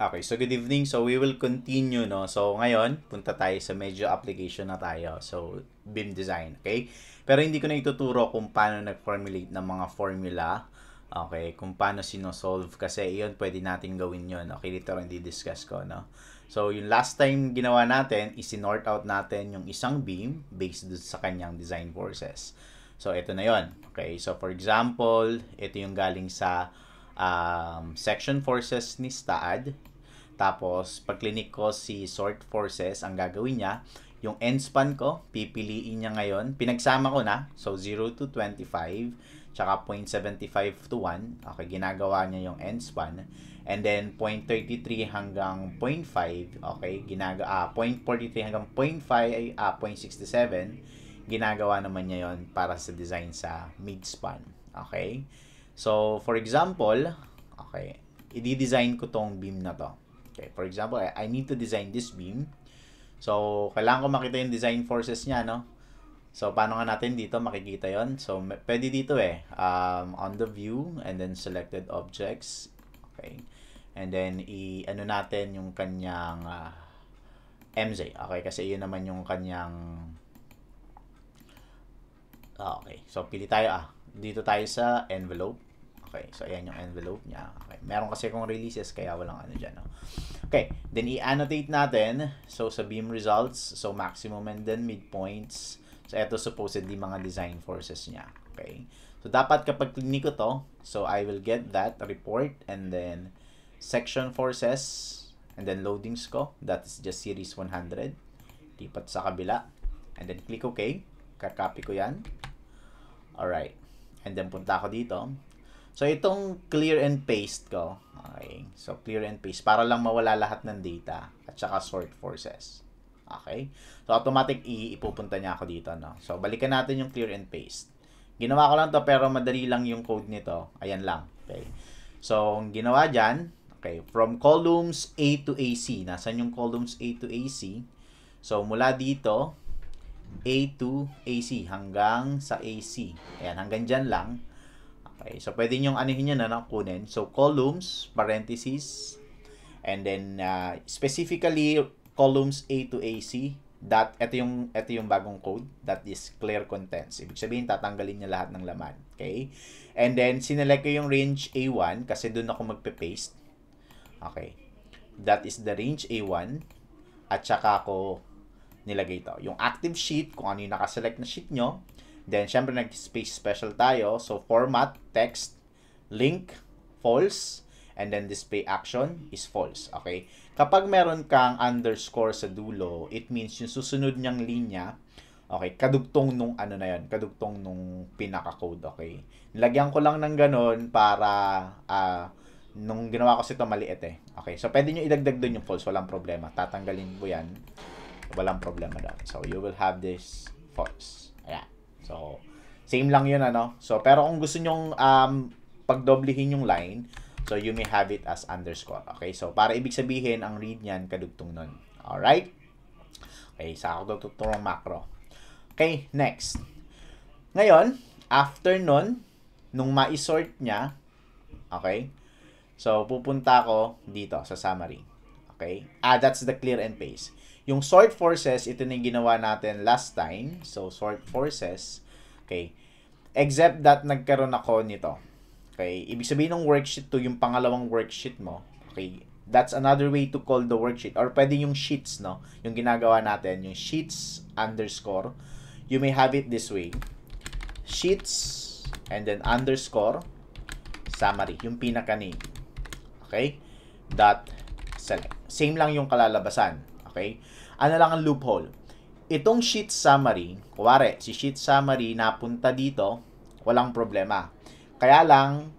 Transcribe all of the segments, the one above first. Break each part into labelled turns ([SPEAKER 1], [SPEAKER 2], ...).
[SPEAKER 1] Okay, so good evening. So we will continue, no? So ngayon, punta tayo sa medyo application na tayo. So BIM design, okay? Pero hindi ko na ituturo kung paano nag-formulate ng mga formula. Okay, kung paano sinosolve. Kasi iyon, pwede natin gawin yun. Okay, later rin di-discuss ko, no? So yung last time ginawa natin, is sinort out natin yung isang beam based sa kanyang design forces. So ito na yon Okay, so for example, ito yung galing sa um, section forces ni STAAD. Tapos, pag clinic ko si sort forces, ang gagawin niya, yung end span ko, pipiliin niya ngayon. Pinagsama ko na. So, 0 to 25, tsaka 0.75 to 1. Okay, ginagawa niya yung end span. And then, 0.33 hanggang 0.5. Okay, ginaga, ah, 0.43 hanggang 0.5, ah, 0.67. Ginagawa naman niya yon para sa design sa mid-span. Okay? So, for example, okay, i-design ko tong beam na to. Okay, eh. for example, I, I need to design this beam. So, kailangan ko makita yung design forces niya, no? So, paano nga natin dito makikita yon So, pwede dito eh. Um, on the view and then selected objects. Okay. And then, i ano natin yung kanyang uh, ah, MZ. Okay, kasi yun naman yung kanyang... Ah, okay. So, pili tayo ah. Dito tayo sa envelope. Okay, so ayan yung envelope niya. Okay, meron kasi kong releases kaya walang ano dyan. No? Okay, then i-annotate natin. So sa beam results, so maximum and then midpoints. So ito supposedly mga design forces niya. Okay, so dapat kapag clinic ko to, so I will get that report and then section forces and then loadings ko. That is just series 100. Lipat sa kabila. And then click OK. Kakopy ko yan. Alright. And then punta ako dito. So, itong clear and paste ko, okay, so clear and paste, para lang mawala lahat ng data at saka sort forces. Okay? So, automatic i ipupunta niya ako dito, no? So, balikan natin yung clear and paste. Ginawa ko lang to pero madali lang yung code nito. Ayan lang. Okay. So, ang ginawa dyan, okay, from columns A to AC. Nasaan yung columns A to AC? So, mula dito, A to AC hanggang sa AC. Ayan, hanggang dyan lang. Okay, so pwede nyo anihin yan na nakunin. So, columns, parenthesis, and then uh, specifically columns A to AC. dot ito yung, ito yung bagong code. That is clear contents. Ibig sabihin, tatanggalin niya lahat ng laman. Okay? And then, sinelect ko yung range A1 kasi doon ako magpe-paste. Okay. That is the range A1. At saka ako nilagay ito. Yung active sheet, kung ano yung naka-select na sheet nyo, Then, syempre, nag-space special tayo. So, format, text, link, false, and then display action is false. Okay? Kapag meron kang underscore sa dulo, it means yung susunod niyang linya, okay, kadugtong nung ano na yan, kadugtong nung pinaka-code. Okay? Nilagyan ko lang ng ganun para, uh, nung ginawa ko ito maliit eh. Okay, so pwede nyo idagdag dun yung false, walang problema. Tatanggalin ko yan, walang problema daw. So, you will have this false. So, same lang yun ano. So, pero kung gusto nyong um, pagdoblihin yung line, so you may have it as underscore. Okay, so para ibig sabihin, ang read niyan kadugtong nun. Alright? Okay, sa ako tuturong macro. Okay, next. Ngayon, after nun, nung ma-sort niya, okay, so pupunta ako dito sa summary. Okay, ah, that's the clear and paste. Yung sort forces, ito na yung ginawa natin last time. So, sort forces. Okay. Except that nagkaroon ako nito. Okay. Ibig sabihin ng worksheet to, yung pangalawang worksheet mo. Okay. That's another way to call the worksheet. Or pwede yung sheets, no? Yung ginagawa natin. Yung sheets underscore. You may have it this way. Sheets and then underscore summary. Yung pinaka name. Okay. Dot select. Same lang yung kalalabasan. Okay? ano lang ang loophole? Itong sheet summary, kuwari, si sheet summary napunta dito, walang problema. Kaya lang,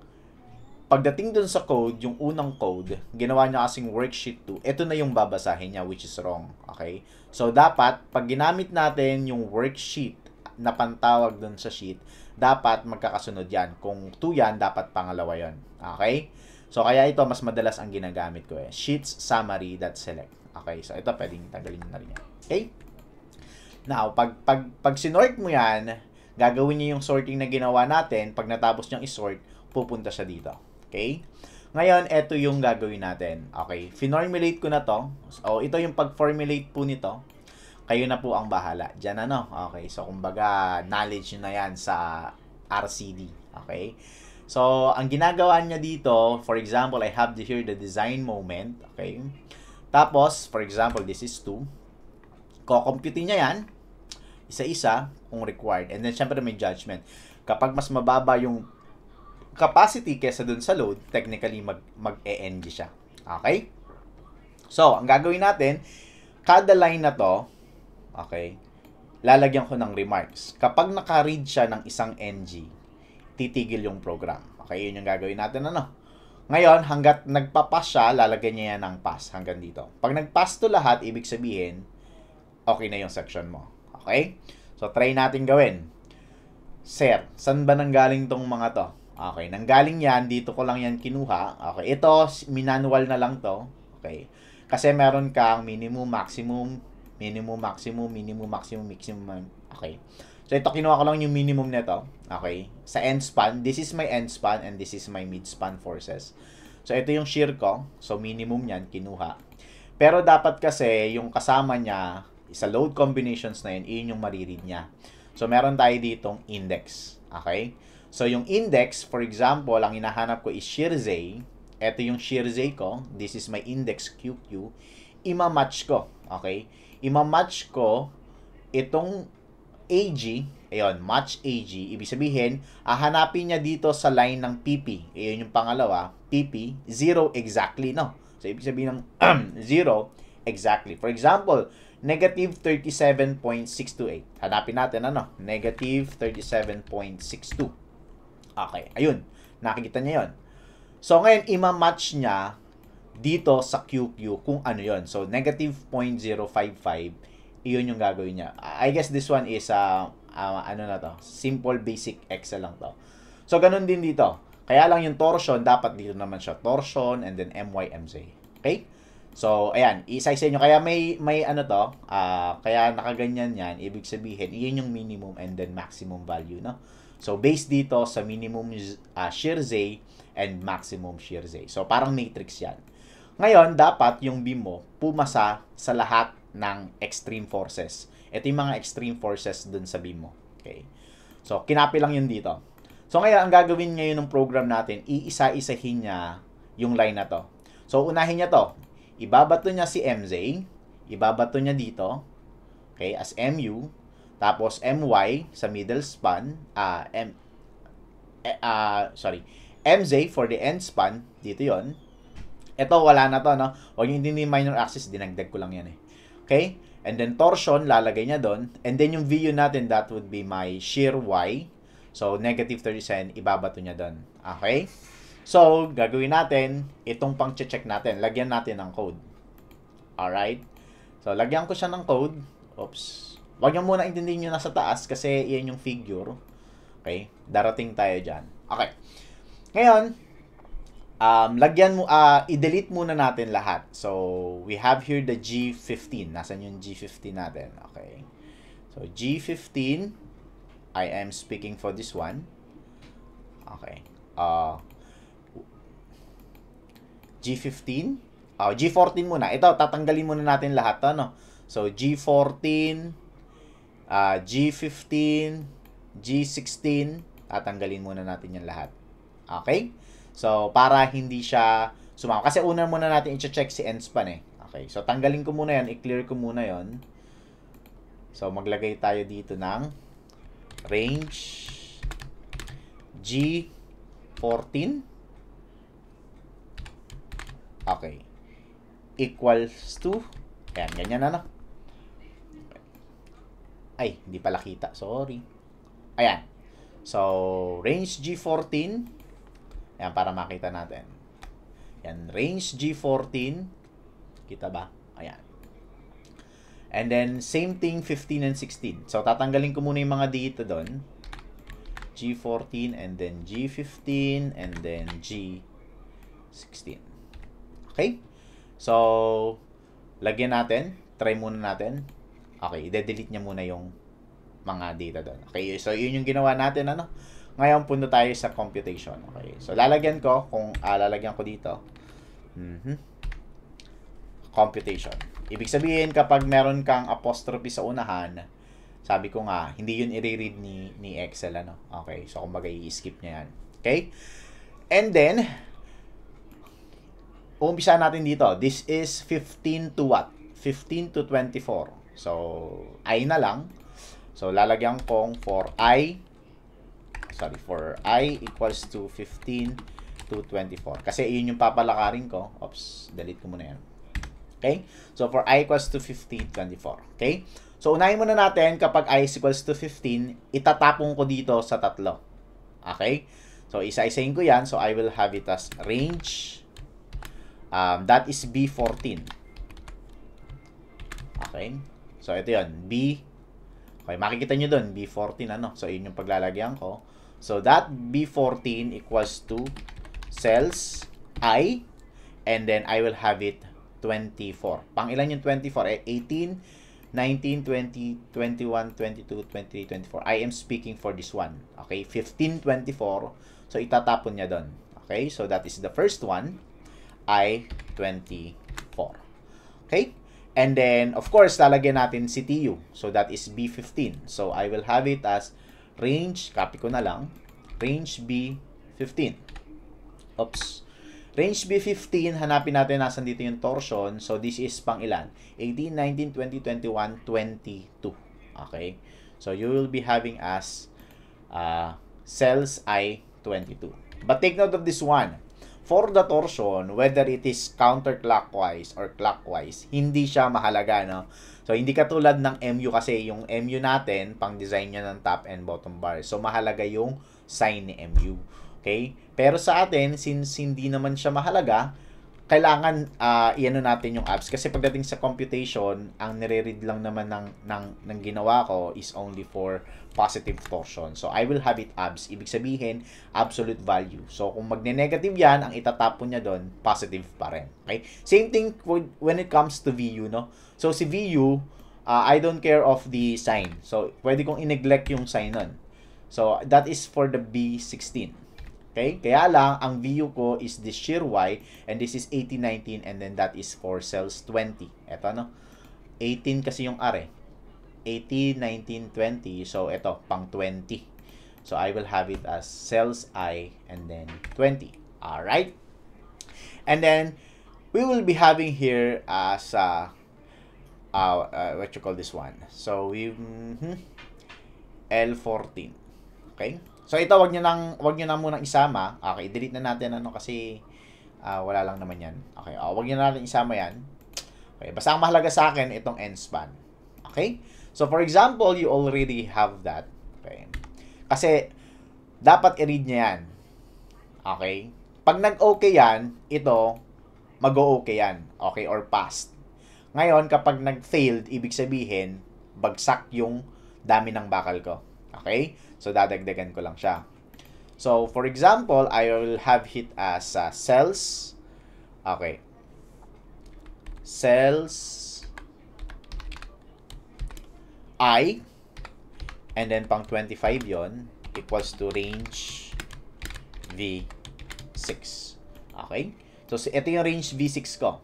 [SPEAKER 1] pagdating dun sa code, yung unang code, ginawa niya kasing worksheet 2, ito na yung babasahin niya, which is wrong. Okay? So, dapat, pag ginamit natin yung worksheet na pantawag dun sa sheet, dapat magkakasunod yan. Kung 2 yan, dapat pangalawa yon Okay? So, kaya ito, mas madalas ang ginagamit ko eh. Sheets, summary, that select. Okay, so ito pwedeng tagalin na rin yan. Okay? Now, pag, pag, pag sinort mo yan, gagawin niya yung sorting na ginawa natin. Pag natapos niyang isort, pupunta siya dito. Okay? Ngayon, ito yung gagawin natin. Okay, finormulate ko na to. So, ito yung pag-formulate po nito. Kayo na po ang bahala. Diyan ano. Okay, so kumbaga, knowledge nyo na yan sa RCD. Okay? So, ang ginagawa niya dito, for example, I have here the design moment. Okay? Tapos, for example, this is 2. Kukomputin niya yan, isa-isa, kung required. And then, syempre, may judgment. Kapag mas mababa yung capacity kesa dun sa load, technically, mag, mag-ENG siya. Okay? So, ang gagawin natin, kada line na to, okay, lalagyan ko ng remarks. Kapag naka-read siya ng isang NG, titigil yung program. Okay, yun yung gagawin natin ano. Ngayon, hanggat nagpa-pass siya, lalagyan niya yan ng pass hanggang dito. Pag nag-pass to lahat, ibig sabihin, okay na yung section mo. Okay? So, try natin gawin. Sir, saan ba nanggaling tong mga to? Okay, nanggaling yan, dito ko lang yan kinuha. Okay, ito, minanual na lang to. Okay. Kasi meron kang minimum, maximum, minimum, maximum, minimum, maximum, maximum. Okay. So ito kinuha ko lang yung minimum nito. Okay? Sa end span, this is my end span and this is my mid span forces. So ito yung shear ko. So minimum niyan kinuha. Pero dapat kasi yung kasama niya sa load combinations na yun, iyon yung maririd niya. So meron tayo ditong index. Okay? So yung index, for example, ang hinahanap ko is shear Z. Ito yung shear Z ko. This is my index QQ. Ima-match ko. Okay? Ima-match ko itong AG, ayun, match AG, ibig sabihin, hahanapin niya dito sa line ng PP. Ayun yung pangalawa, PP, 0 exactly, no? So, ibig sabihin ng 0 exactly. For example, negative 37.628. Hanapin natin, ano? Negative 37.62. Okay, ayun. Nakikita niya yon. So, ngayon, ima-match niya dito sa QQ kung ano yon. So, negative 0.055 iyon yung gagawin niya. I guess this one is, uh, uh, ano na to, simple basic Excel lang to. So, ganun din dito. Kaya lang yung torsion, dapat dito naman siya torsion and then MYMZ. Okay? So, ayan, isa sa inyo. Kaya may, may ano to, uh, kaya nakaganyan yan, ibig sabihin, iyon yung minimum and then maximum value, no? So, based dito sa minimum uh, shear Z and maximum shear Z. So, parang matrix yan. Ngayon, dapat yung beam mo pumasa sa lahat ng extreme forces. Ito yung mga extreme forces dun sa beam mo. Okay? So, kinapi lang yun dito. So, ngayon, ang gagawin ngayon ng program natin, iisa-isahin niya yung line na to. So, unahin niya to. Ibabato niya si MZ, ibabato niya dito, okay, as MU, tapos MY sa middle span, ah, uh, M, eh, uh, sorry, MZ for the end span, dito yon Ito, wala na to, no? Huwag yung hindi minor axis, dinagdag ko lang yan eh. Okay? And then torsion, lalagay niya doon. And then yung VU natin, that would be my shear Y. So, negative 30 cm, ibabato niya doon. Okay? So, gagawin natin, itong pang-check natin. Lagyan natin ng code. Alright? So, lagyan ko siya ng code. Oops. Huwag niyo muna intindihin nyo nasa taas kasi iyan yung figure. Okay? Darating tayo dyan. Okay. Ngayon, um, lagyan mo, uh, i-delete muna natin lahat. So, we have here the G15. Nasaan yung G15 natin? Okay. So, G15, I am speaking for this one. Okay. Uh, G15. Uh, G14 muna. Ito, tatanggalin muna natin lahat. To, no? So, G14, uh, G15, G16. Tatanggalin muna natin yung lahat. Okay? So, para hindi siya sumama. Kasi una muna natin i-check si Enspan eh. Okay, so tanggalin ko muna yan. I-clear ko muna yon So, maglagay tayo dito ng range G14. Okay. Equals to, ayan, ganyan na, no? Ay, hindi pala kita. Sorry. Ayan. So, range G14 Ayan, para makita natin. Ayan, range G14. Kita ba? Ayan. And then, same thing, 15 and 16. So, tatanggalin ko muna yung mga data doon. G14 and then G15 and then G16. Okay? So, lagyan natin. Try muna natin. Okay, i-delete niya muna yung mga data doon. Okay, so yun yung ginawa natin, ano? Ngayon, punta tayo sa computation. Okay. So, lalagyan ko, kung ah, lalagyan ko dito, mm-hmm. computation. Ibig sabihin, kapag meron kang apostrophe sa unahan, sabi ko nga, hindi yun i-read ni, ni Excel, ano? Okay, so kumbaga i-skip niya yan. Okay? And then, umpisa natin dito. This is 15 to what? 15 to 24. So, I na lang. So, lalagyan kong for I sorry, for i equals to 15 to 24. Kasi yun yung papalakarin ko. Oops, delete ko muna yan. Okay? So, for i equals to 15, 24. Okay? So, unahin muna natin kapag i is equals to 15, itatapong ko dito sa tatlo. Okay? So, isa-isahin ko yan. So, I will have it as range. Um, that is B14. Okay? So, ito yon B. Okay, makikita nyo doon, B14 ano. So, yun yung paglalagyan ko. So that B14 equals to cells I and then I will have it 24. Pang ilan yung 24? Eh, 18, 19, 20, 21, 22, 23, 24. I am speaking for this one. Okay, 15, 24. So itatapon niya doon. Okay, so that is the first one. I, 24. Okay, and then of course lalagyan natin si TU. So that is B15. So I will have it as range, copy ko na lang, range B15. Oops. Range B15, hanapin natin nasan dito yung torsion. So, this is pang ilan? 18, 19, 20, 21, 22. Okay? So, you will be having as uh, cells I22. But take note of this one. For the torsion, whether it is counterclockwise or clockwise, hindi siya mahalaga, no? So, hindi katulad ng MU kasi yung MU natin, pang-design nyo ng top and bottom bar. So, mahalaga yung sign ni MU. Okay? Pero sa atin, since hindi naman siya mahalaga, kailangan uh, iano natin yung apps kasi pagdating sa computation, ang nire-read lang naman ng, ng, ng ginawa ko is only for positive torsion. So, I will have it abs. Ibig sabihin, absolute value. So, kung magne-negative yan, ang itatapon niya doon, positive pa rin. Okay? Same thing when it comes to VU, no? So, si VU, uh, ah, I don't care of the sign. So, pwede kong i-neglect yung sign nun. So, that is for the B16. Okay? Kaya lang, ang view ko is this shear Y, and this is 1819, and then that is for cells 20. Ito, no? 18 kasi yung R, eh. 18, 19, 20. So, ito, pang 20. So, I will have it as cells I, and then 20. Alright? And then, we will be having here as, uh, uh, uh, what you call this one? So, we, mm -hmm, L14. Okay? So ito wag niyo nang wag niyo na muna isama. Okay, delete na natin ano kasi uh, wala lang naman 'yan. Okay, uh, wag niyo na natin isama 'yan. Okay, basta ang mahalaga sa akin itong end span. Okay? So for example, you already have that. Okay. Kasi dapat i-read niya 'yan. Okay? Pag nag-okay 'yan, ito mag-okay 'yan. Okay or past. Ngayon, kapag nag-failed, ibig sabihin, bagsak yung dami ng bakal ko. Okay? So, dadagdagan ko lang siya. So, for example, I will have it as uh, cells. Okay. Cells i and then pang 25 yon equals to range V6. Okay? So, ito yung range V6 ko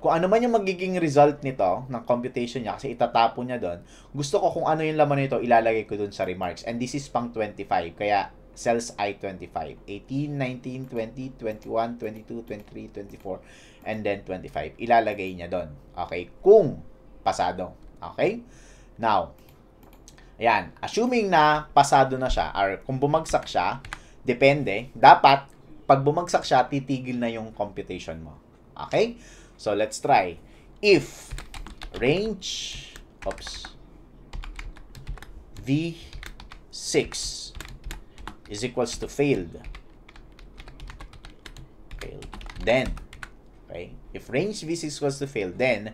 [SPEAKER 1] kung ano man yung magiging result nito, ng computation niya, kasi itatapon niya doon, gusto ko kung ano yung laman nito, ilalagay ko doon sa remarks. And this is pang 25, kaya cells I-25. 18, 19, 20, 21, 22, 23, 24, and then 25. Ilalagay niya doon. Okay? Kung pasado. Okay? Now, ayan. Assuming na pasado na siya, or kung bumagsak siya, depende, dapat, pag bumagsak siya, titigil na yung computation mo. Okay? So let's try. If range, oops, v6 is equals to failed, failed, then, okay, if range v6 was to fail, then,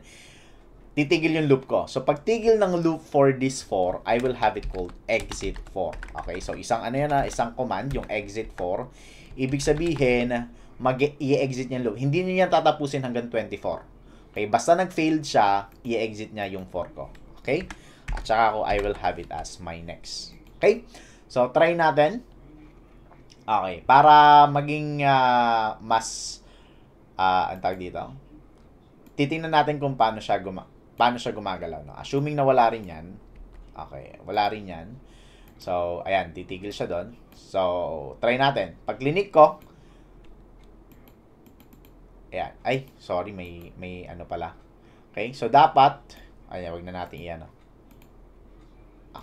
[SPEAKER 1] titigil yung loop ko. So, pag tigil ng loop for this for, I will have it called exit for. Okay? So, isang ano yan na, ah, isang command, yung exit for. Ibig sabihin, mag i-exit niya low. Hindi niya tatapusin hanggang 24. Okay, basta nag-failed siya, i-exit niya yung 4 ko. Okay? At saka ako, I will have it as my next. Okay? So, try natin. Okay, para maging uh, mas, uh, ah, ang tawag dito, titingnan natin kung paano siya, guma paano siya gumagalaw. No? Assuming na wala rin yan, okay, wala rin yan. So, ayan, titigil siya doon. So, try natin. Pag clinic ko, Ayan. Ay, sorry, may, may ano pala. Okay, so dapat, ayan, wag na natin iyan. Ah.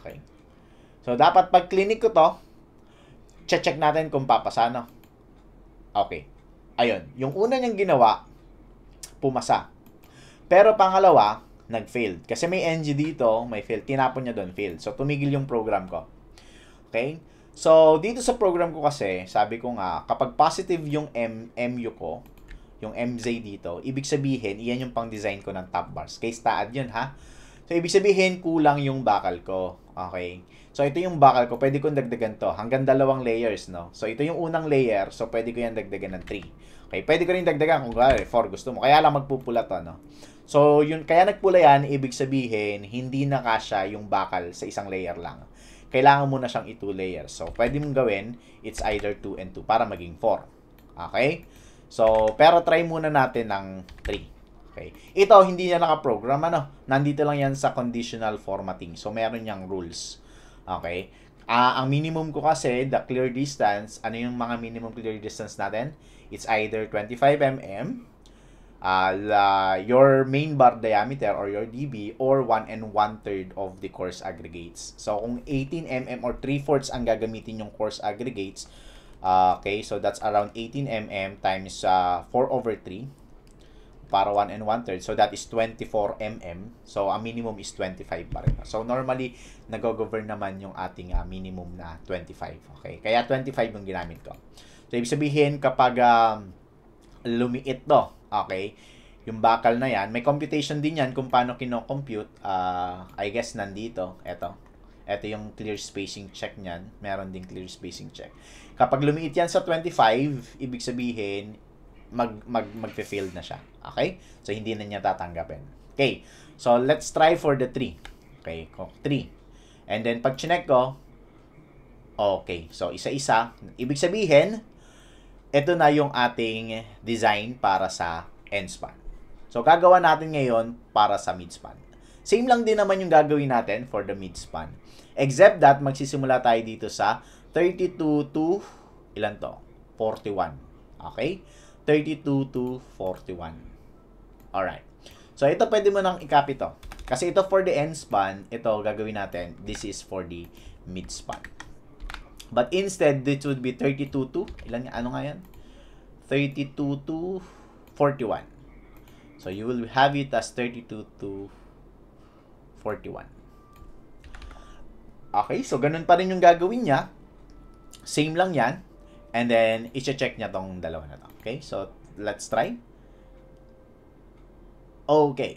[SPEAKER 1] Okay. So, dapat pag clinic ko to, check natin kung papasa, no? Okay. Ayun, yung una niyang ginawa, pumasa. Pero pangalawa, nag-failed. Kasi may NG dito, may failed. Tinapon niya doon, failed. So, tumigil yung program ko. Okay? So, dito sa program ko kasi, sabi ko nga, kapag positive yung M MU ko, yung MZ dito, ibig sabihin, iyan yung pang-design ko ng top bars. Case taad yun, ha? So, ibig sabihin, kulang yung bakal ko. Okay? So, ito yung bakal ko. Pwede kong dagdagan to. Hanggang dalawang layers, no? So, ito yung unang layer. So, pwede ko yan dagdagan ng 3. Okay? Pwede ko rin dagdagan kung 4 gusto mo. Kaya lang magpupula to, no? So, yun, kaya nagpula yan, ibig sabihin, hindi na kasha yung bakal sa isang layer lang kailangan mo na siyang i-two layer. So, pwede mong gawin, it's either 2 and 2 para maging 4. Okay? So, pero try muna natin ng 3. Okay. Ito, hindi niya naka-program. Ano? Nandito lang yan sa conditional formatting. So, meron niyang rules. Okay. Uh, ang minimum ko kasi, the clear distance, ano yung mga minimum clear distance natin? It's either 25 mm, uh, la, your main bar diameter or your DB, or 1 and 1 third of the course aggregates. So, kung 18 mm or 3 fourths ang gagamitin yung course aggregates, Ah, okay, so that's around 18 mm times uh, ah, 4 over 3 para 1 and 1 third. So that is 24 mm. So a minimum is 25 pa rin. So normally, nag-govern naman yung ating uh, minimum na 25. Okay, kaya 25 yung ginamit ko. So ibig sabihin kapag um, lumiit do, okay, yung bakal na yan, may computation din yan kung paano kino-compute. Uh, I guess nandito, eto ito yung clear spacing check niyan. Meron ding clear spacing check. Kapag lumiit yan sa 25, ibig sabihin, mag, mag, mag-fail na siya. Okay? So, hindi na niya tatanggapin. Okay. So, let's try for the 3. Okay. 3. And then, pag chinek ko, okay. So, isa-isa. Ibig sabihin, ito na yung ating design para sa end span. So, gagawa natin ngayon para sa mid span. Same lang din naman yung gagawin natin for the mid span. Except that, magsisimula tayo dito sa 32 to, ilan to? 41. Okay? 32 to 41. Alright. So, ito pwede mo nang i to. Kasi ito for the end span, ito gagawin natin. This is for the mid span. But instead, this would be 32 to, ilan, ano nga yan? 32 to 41. So, you will have it as 32 to 41. Okay, so ganun pa rin yung gagawin niya. Same lang yan. And then, iche-check niya tong dalawa na to. Okay, so let's try. Okay.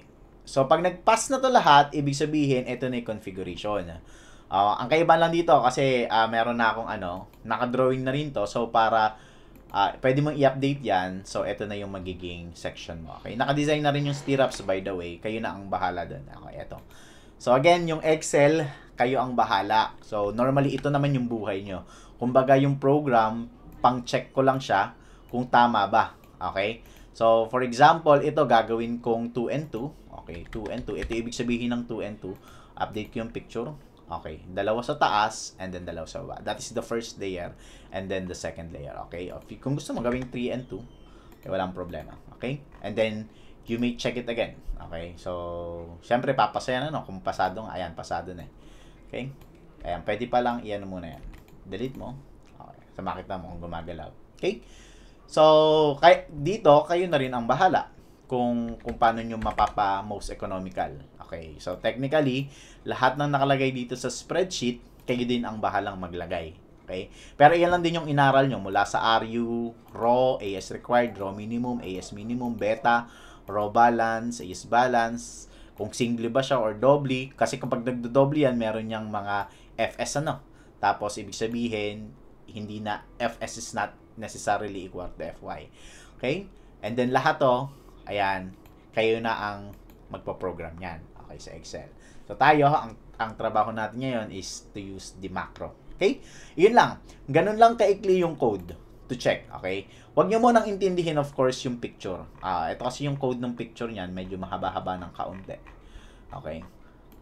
[SPEAKER 1] So, pag nag-pass na to lahat, ibig sabihin, ito na yung configuration. Uh, ang kaiba lang dito, kasi uh, meron na akong ano, nakadrawing na rin to. So, para uh, pwede mong i-update yan. So, ito na yung magiging section mo. Okay, nakadesign na rin yung stirrups by the way. Kayo na ang bahala dun. Okay, ito. So, again, yung Excel, kayo ang bahala. So, normally, ito naman yung buhay nyo. Kumbaga, yung program, pang-check ko lang siya kung tama ba. Okay? So, for example, ito gagawin kong 2 and 2. Okay, 2 and 2. Ito ibig sabihin ng 2 and 2. Update ko yung picture. Okay, dalawa sa taas and then dalawa sa baba. That is the first layer and then the second layer. Okay, if, kung gusto mo gawing 3 and 2, eh, walang problema. Okay, and then you may check it again. Okay, so, syempre papasaya na no, kung pasado nga. Ayan, pasado na eh. Okay? Ayan, pwede pa lang iyan ano muna yan. Delete mo. Okay. So, makita mo kung gumagalaw. Okay? So, kay, dito, kayo na rin ang bahala kung, kung paano nyo mapapa most economical. Okay? So, technically, lahat ng nakalagay dito sa spreadsheet, kayo din ang bahalang maglagay. Okay? Pero iyan lang din yung inaral nyo mula sa RU, raw, AS required, raw minimum, AS minimum, beta, raw balance, AS balance, kung single ba siya or doble Kasi kapag nagdo-doubly yan, meron niyang mga FS ano. Tapos, ibig sabihin, hindi na, FS is not necessarily equal to FY. Okay? And then lahat to, oh, ayan, kayo na ang magpo-program yan. Okay, sa Excel. So tayo, ang, ang trabaho natin ngayon is to use the macro. Okay? Yun lang. Ganun lang kaikli yung code to check, okay? Huwag nyo munang intindihin, of course, yung picture. Ah, ito kasi yung code ng picture niyan, medyo mahaba-haba ng kaunti. Okay?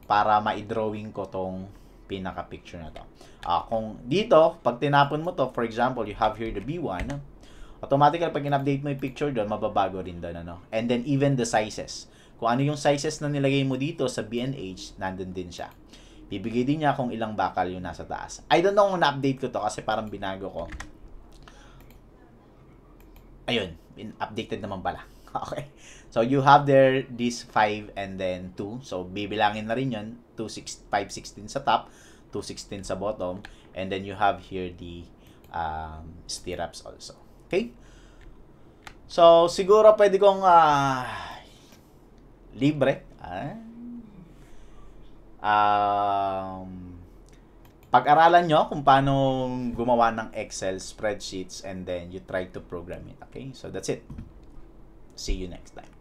[SPEAKER 1] Para ma-drawing ko tong pinaka-picture na to. Ah, kung dito, pag tinapon mo to, for example, you have here the B1, automatically pag in-update mo yung picture doon, mababago rin doon, ano? And then even the sizes. Kung ano yung sizes na nilagay mo dito sa BNH, nandun din siya. Bibigay din niya kung ilang bakal yung nasa taas. I don't know kung na-update ko to kasi parang binago ko ayun, in updated naman pala. Okay. So, you have there this 5 and then 2. So, bibilangin na rin 'yon, 2, 6, 16 sa top, 2, 16 sa bottom. And then you have here the um, stirrups also. Okay? So, siguro pwede kong uh, libre. Ah. Um, pag-aralan nyo kung paano gumawa ng Excel spreadsheets and then you try to program it. Okay? So that's it. See you next time.